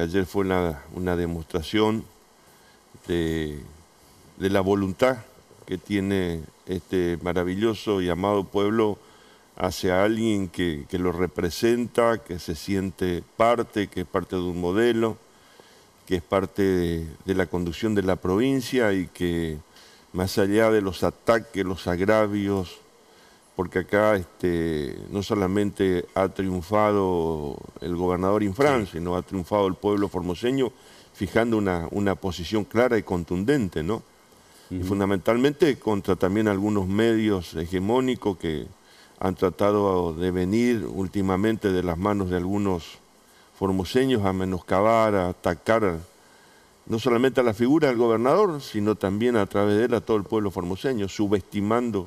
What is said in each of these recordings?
Ayer fue una, demostración de, la voluntad que tiene este maravilloso y amado pueblo hacia alguien que, lo representa, que se siente parte, que es parte de un modelo, que es parte de la conducción de la provincia y que más allá de los ataques, los agravios, porque acá este, no solamente ha triunfado el gobernador Infran, sino ha triunfado el pueblo formoseño fijando una, posición clara y contundente, ¿no? Y fundamentalmente contra también algunos medios hegemónicos que han tratado de venir últimamente de las manos de algunos formoseños a menoscabar, a atacar no solamente a la figura del gobernador, sino también a través de él a todo el pueblo formoseño, subestimando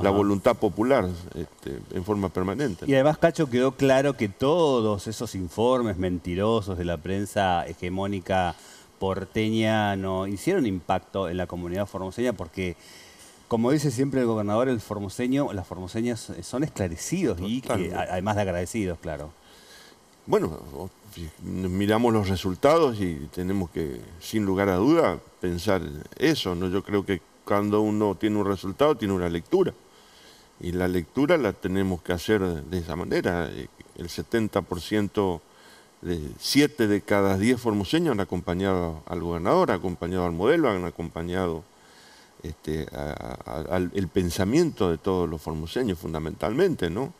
la voluntad popular este, en forma permanente. Y además, Cacho, quedó claro que todos esos informes mentirosos de la prensa hegemónica porteña no hicieron impacto en la comunidad formoseña porque... Como dice siempre el gobernador, el formoseño, las formoseñas son esclarecidos y además de agradecidos, claro. Bueno, miramos los resultados y tenemos que, sin lugar a duda, pensar eso. ¿no? Yo creo que cuando uno tiene un resultado, tiene una lectura y la lectura la tenemos que hacer de esa manera. Eh, el 70%, de 7 de cada 10 formoseños han acompañado al gobernador, han acompañado al modelo, han acompañado este, el pensamiento de todos los formoseños fundamentalmente, ¿no?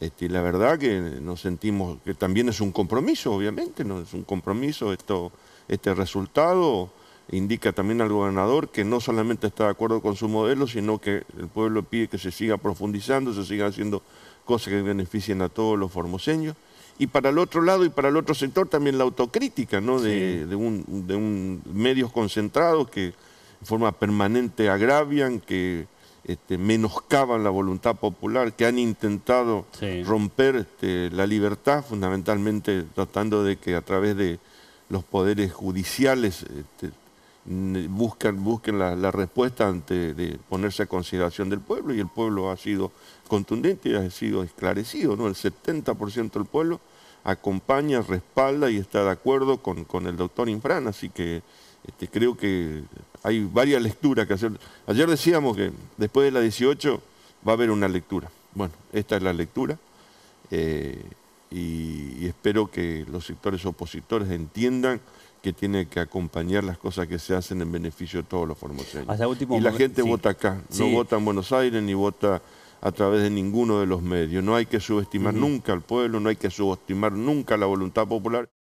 Este, y la verdad que nos sentimos que también es un compromiso, obviamente, ¿no? es un compromiso esto, este resultado indica también al gobernador que no solamente está de acuerdo con su modelo, sino que el pueblo pide que se siga profundizando, se sigan haciendo cosas que beneficien a todos los formoseños. Y para el otro lado y para el otro sector también la autocrítica ¿no? de, un, medios concentrados que en forma permanente agravian, que este, menoscaban la voluntad popular, que han intentado romper este, la libertad, fundamentalmente tratando de que a través de los poderes judiciales este, buscan, busquen la, respuesta antes de ponerse a consideración del pueblo y el pueblo ha sido contundente y ha sido esclarecido. ¿no? El 70% del pueblo acompaña, respalda y está de acuerdo con, el doctor Infran, así que este, creo que hay varias lecturas que hacer. Ayer decíamos que después de la 18 va a haber una lectura. Bueno, esta es la lectura eh, y espero que los sectores opositores entiendan que tiene que acompañar las cosas que se hacen en beneficio de todos los formoseños. y la gente vota acá, no vota en Buenos Aires ni vota a través de ninguno de los medios. No hay que subestimar nunca al pueblo, no hay que subestimar nunca la voluntad popular.